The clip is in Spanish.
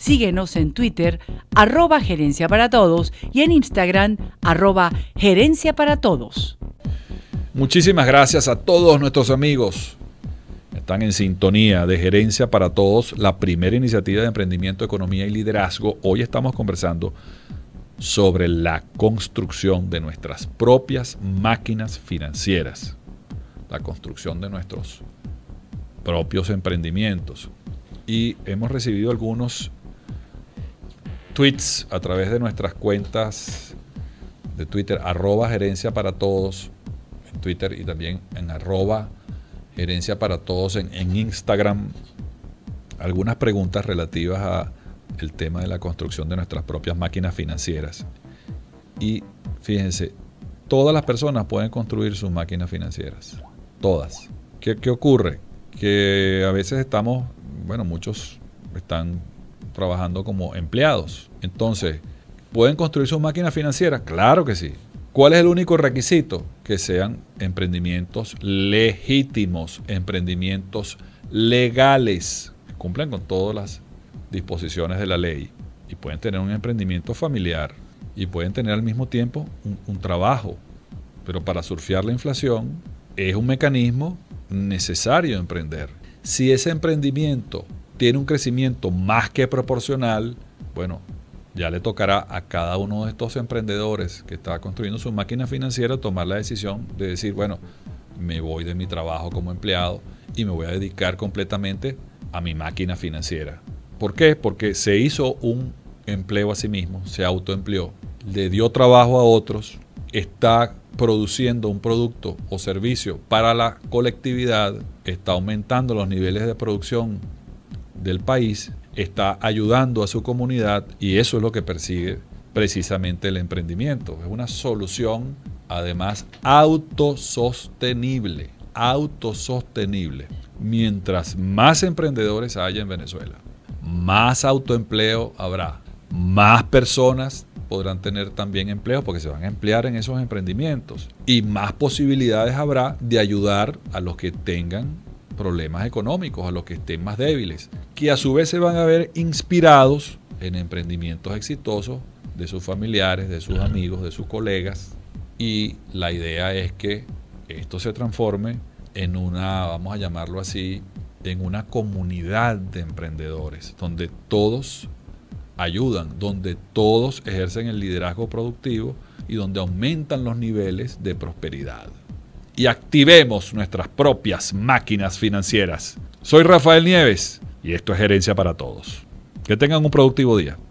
Síguenos en Twitter, arroba gerencia para todos, y en Instagram, arroba gerencia para todos. Muchísimas gracias a todos nuestros amigos. Están en sintonía de Gerencia para Todos, la primera iniciativa de emprendimiento, economía y liderazgo. Hoy estamos conversando sobre la construcción de nuestras propias máquinas financieras, la construcción de nuestros propios emprendimientos. Y hemos recibido algunos tweets a través de nuestras cuentas de Twitter, arroba gerencia para todos en Twitter y también en arroba gerencia para todos en, Instagram, algunas preguntas relativas a el tema de la construcción de nuestras propias máquinas financieras. Y fíjense, todas las personas pueden construir sus máquinas financieras. Todas. ¿Qué, ¿Qué, ocurre? Que a veces estamos, bueno, muchos están trabajando como empleados. Entonces, ¿pueden construir sus máquinas financiera? Claro que sí. ¿Cuál es el único requisito? Que sean emprendimientos legítimos, emprendimientos legales, Cumplen con todas las disposiciones de la ley y pueden tener un emprendimiento familiar y pueden tener al mismo tiempo un, un trabajo. Pero para surfear la inflación es un mecanismo necesario emprender. Si ese emprendimiento tiene un crecimiento más que proporcional, bueno, ya le tocará a cada uno de estos emprendedores que está construyendo su máquina financiera tomar la decisión de decir, bueno, me voy de mi trabajo como empleado y me voy a dedicar completamente a mi máquina financiera. ¿Por qué? Porque se hizo un empleo a sí mismo, se autoempleó, le dio trabajo a otros, está produciendo un producto o servicio para la colectividad, está aumentando los niveles de producción del país, está ayudando a su comunidad y eso es lo que persigue precisamente el emprendimiento. Es una solución además autosostenible, autosostenible. Mientras más emprendedores haya en Venezuela, más autoempleo habrá, más personas podrán tener también empleo porque se van a emplear en esos emprendimientos y más posibilidades habrá de ayudar a los que tengan problemas económicos, a los que estén más débiles que a su vez se van a ver inspirados en emprendimientos exitosos de sus familiares, de sus amigos, de sus colegas. Y la idea es que esto se transforme en una, vamos a llamarlo así, en una comunidad de emprendedores, donde todos ayudan, donde todos ejercen el liderazgo productivo y donde aumentan los niveles de prosperidad. Y activemos nuestras propias máquinas financieras. Soy Rafael Nieves y esto es herencia para todos. Que tengan un productivo día.